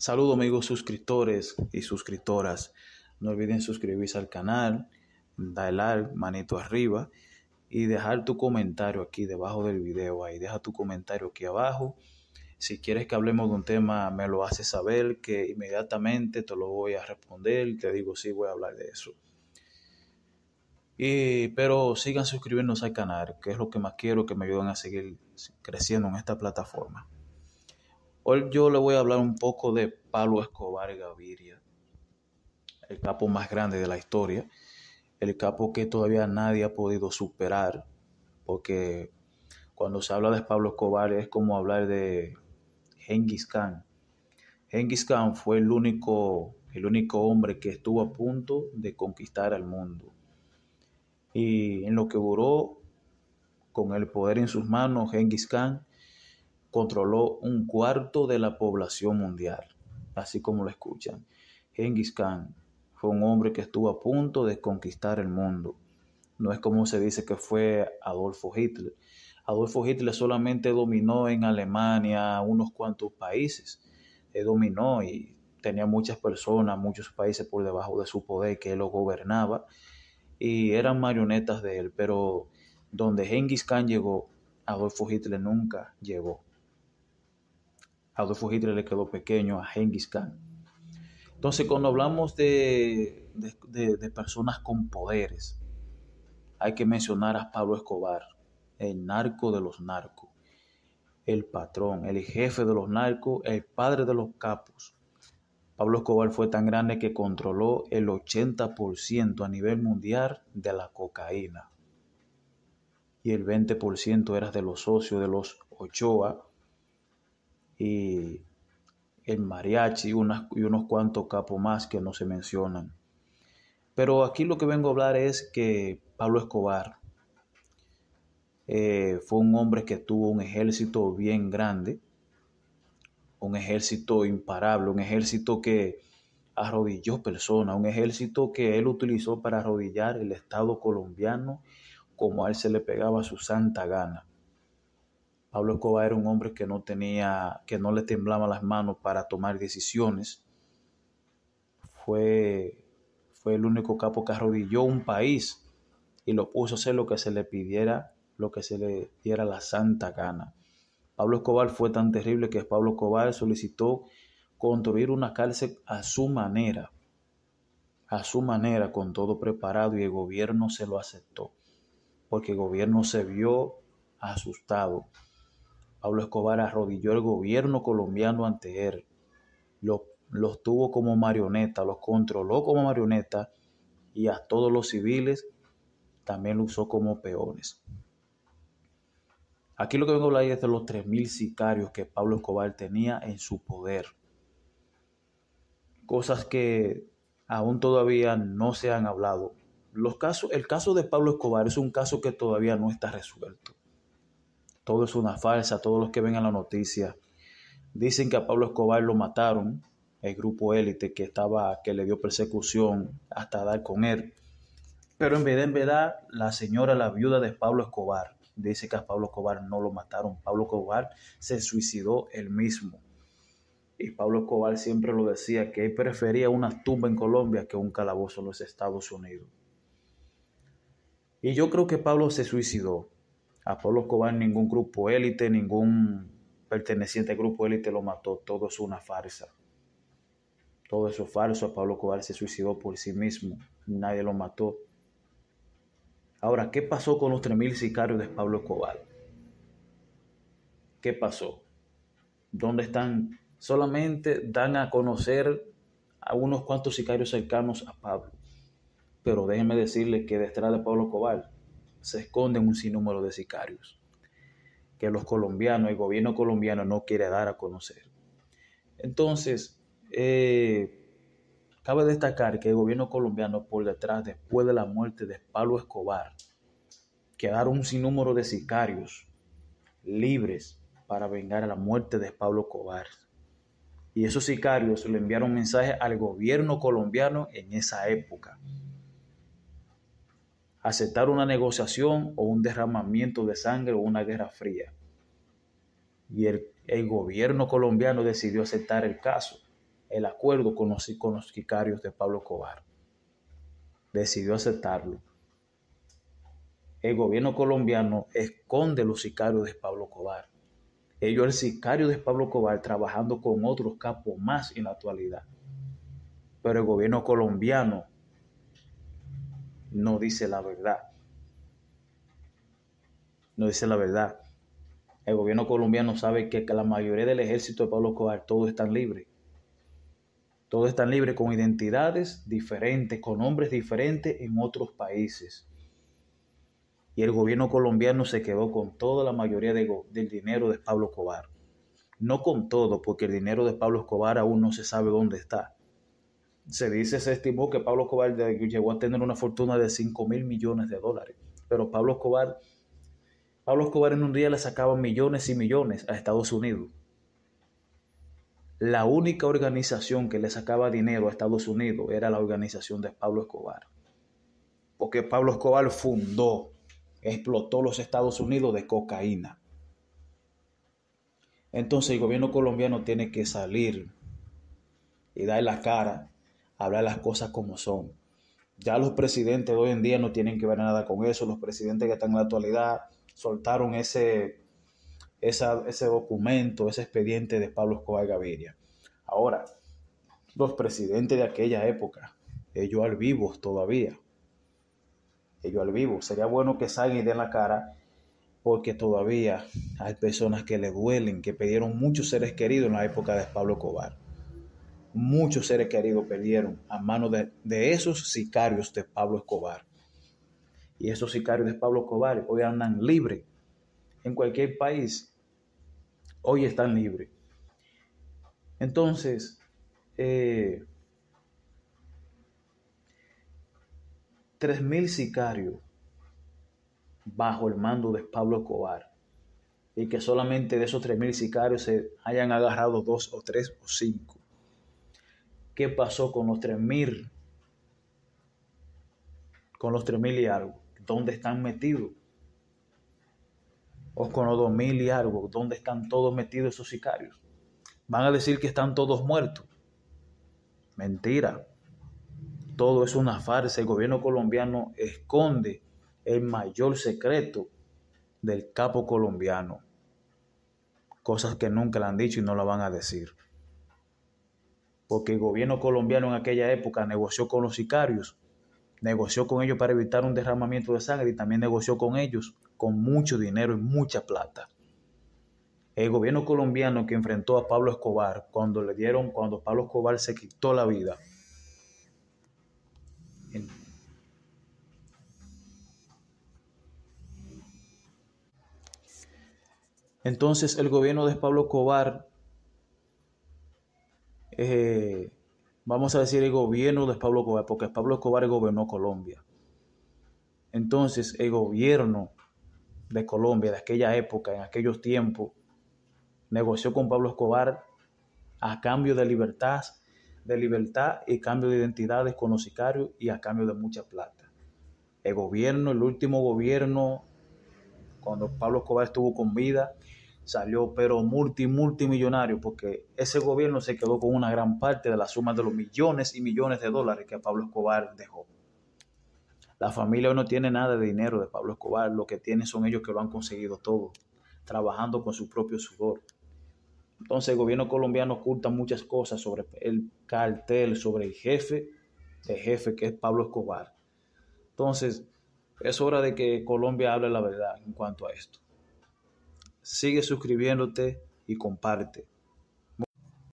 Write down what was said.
Saludos amigos suscriptores y suscriptoras. No olviden suscribirse al canal, darle like, manito arriba y dejar tu comentario aquí debajo del video. Ahí deja tu comentario aquí abajo. Si quieres que hablemos de un tema, me lo haces saber que inmediatamente te lo voy a responder. Te digo, sí, voy a hablar de eso. Y, pero sigan suscribiéndose al canal, que es lo que más quiero que me ayuden a seguir creciendo en esta plataforma. Hoy yo le voy a hablar un poco de Pablo Escobar Gaviria, el capo más grande de la historia, el capo que todavía nadie ha podido superar, porque cuando se habla de Pablo Escobar es como hablar de Genghis Khan. Genghis Khan fue el único, el único hombre que estuvo a punto de conquistar al mundo. Y en lo que duró con el poder en sus manos, Genghis Khan controló un cuarto de la población mundial, así como lo escuchan. Genghis Khan fue un hombre que estuvo a punto de conquistar el mundo. No es como se dice que fue Adolfo Hitler. Adolfo Hitler solamente dominó en Alemania unos cuantos países. Él dominó y tenía muchas personas, muchos países por debajo de su poder que él lo gobernaba y eran marionetas de él. Pero donde Genghis Khan llegó, Adolfo Hitler nunca llegó. Adolfo Hitler le quedó pequeño a Genghis Khan. Entonces, cuando hablamos de, de, de personas con poderes, hay que mencionar a Pablo Escobar, el narco de los narcos, el patrón, el jefe de los narcos, el padre de los capos. Pablo Escobar fue tan grande que controló el 80% a nivel mundial de la cocaína. Y el 20% era de los socios de los Ochoa, y el mariachi unas, y unos cuantos capos más que no se mencionan. Pero aquí lo que vengo a hablar es que Pablo Escobar eh, fue un hombre que tuvo un ejército bien grande, un ejército imparable, un ejército que arrodilló personas, un ejército que él utilizó para arrodillar el Estado colombiano como a él se le pegaba su santa gana. Pablo Escobar era un hombre que no tenía, que no le temblaba las manos para tomar decisiones. Fue, fue el único capo que arrodilló un país y lo puso a hacer lo que se le pidiera, lo que se le diera la santa gana. Pablo Escobar fue tan terrible que Pablo Escobar solicitó construir una cárcel a su manera, a su manera, con todo preparado, y el gobierno se lo aceptó, porque el gobierno se vio asustado. Pablo Escobar arrodilló el gobierno colombiano ante él, los, tuvo como marioneta, los controló como marioneta y a todos los civiles también los usó como peones. Aquí lo que vengo a hablar es de los 3.000 sicarios que Pablo Escobar tenía en su poder. Cosas que aún todavía no se han hablado. Los casos, el caso de Pablo Escobar es un caso que todavía no está resuelto todo es una falsa, todos los que ven en la noticia dicen que a Pablo Escobar lo mataron, el grupo élite que estaba, que le dio persecución hasta dar con él. Pero en verdad, en verdad, la señora, la viuda de Pablo Escobar, dice que a Pablo Escobar no lo mataron. Pablo Escobar se suicidó él mismo. Y Pablo Escobar siempre lo decía, que él prefería una tumba en Colombia que un calabozo en los Estados Unidos. Y yo creo que Pablo se suicidó. A Pablo Escobar, ningún grupo élite, ningún perteneciente al grupo élite lo mató. Todo es una farsa. Todo eso es falso. Pablo Escobar se suicidó por sí mismo. Nadie lo mató. Ahora, ¿qué pasó con los 3.000 sicarios de Pablo Escobar? ¿Qué pasó? ¿Dónde están? Solamente dan a conocer a unos cuantos sicarios cercanos a Pablo. Pero déjenme decirle que detrás de Pablo Escobar se esconden un sinnúmero de sicarios que los colombianos, el gobierno colombiano no quiere dar a conocer. Entonces, eh, cabe destacar que el gobierno colombiano por detrás, después de la muerte de Pablo Escobar, quedaron un sinnúmero de sicarios libres para vengar a la muerte de Pablo Escobar. Y esos sicarios le enviaron mensajes al gobierno colombiano en esa época aceptar una negociación o un derramamiento de sangre o una guerra fría. Y el, gobierno colombiano decidió aceptar el caso, el acuerdo con los, con los sicarios de Pablo Cobar. Decidió aceptarlo. El gobierno colombiano esconde los sicarios de Pablo Cobar. Ellos, el sicario de Pablo Cobar, trabajando con otros capos más en la actualidad. Pero el gobierno colombiano no dice la verdad. No dice la verdad. El gobierno colombiano sabe que la mayoría del ejército de Pablo Escobar, todos están libres. Todos están libres con identidades diferentes, con nombres diferentes en otros países. Y el gobierno colombiano se quedó con toda la mayoría del dinero de Pablo Escobar. No con todo, porque el dinero de Pablo Escobar aún no se sabe dónde está se dice, se estimó que Pablo Escobar llegó a tener una fortuna de 5 mil millones de dólares. Pero Pablo Escobar, Pablo Escobar en un día le sacaba millones y millones a Estados Unidos. La única organización que le sacaba dinero a Estados Unidos era la organización de Pablo Escobar. Porque Pablo Escobar fundó, explotó los Estados Unidos de cocaína. Entonces el gobierno colombiano tiene que salir y dar la cara hablar las cosas como son. Ya los presidentes de hoy en día no tienen que ver nada con eso. Los presidentes que están en la actualidad soltaron ese, ese documento, ese expediente de Pablo Escobar Gaviria. Ahora, los presidentes de aquella época, ellos al vivo todavía. Ellos al vivo. Sería bueno que salgan y den la cara porque todavía hay personas que le duelen, que pidieron muchos seres queridos en la época de Pablo Escobar. Muchos seres queridos perdieron a manos de, esos sicarios de Pablo Escobar. Y esos sicarios de Pablo Escobar hoy andan libres en cualquier país. Hoy están libres. Entonces, 3.000 eh, sicarios bajo el mando de Pablo Escobar y que solamente de esos 3.000 sicarios se hayan agarrado dos o tres o cinco. ¿Qué pasó con los 3.000? Con los 3.000 y algo. ¿Dónde están metidos? O con los 2.000 y algo. ¿Dónde están todos metidos esos sicarios? Van a decir que están todos muertos. Mentira. Todo es una farsa. El gobierno colombiano esconde el mayor secreto del capo colombiano. Cosas que nunca le han dicho y no la van a decir porque el gobierno colombiano en aquella época negoció con los sicarios, negoció con ellos para evitar un derramamiento de sangre y también negoció con ellos con mucho dinero y mucha plata. El gobierno colombiano que enfrentó a Pablo Escobar cuando le dieron, cuando Pablo Escobar se quitó la vida. Entonces el gobierno de Pablo Escobar eh, vamos a decir, el gobierno de Pablo Escobar, porque Pablo Escobar gobernó Colombia. Entonces, el gobierno de Colombia, de aquella época, en aquellos tiempos, negoció con Pablo Escobar a cambio de libertad, de libertad y cambio de identidades con los sicarios y a cambio de mucha plata. El gobierno, el último gobierno, cuando Pablo Escobar estuvo con vida, salió pero multi, multimillonario, porque ese gobierno se quedó con una gran parte de la suma de los millones y millones de dólares que Pablo Escobar dejó. La familia no tiene nada de dinero de Pablo Escobar, lo que tiene son ellos que lo han conseguido todo, trabajando con su propio sudor. Entonces el gobierno colombiano oculta muchas cosas sobre el cartel, sobre el jefe, el jefe que es Pablo Escobar. Entonces, es hora de que Colombia hable la verdad en cuanto a esto sigue suscribiéndote y comparte.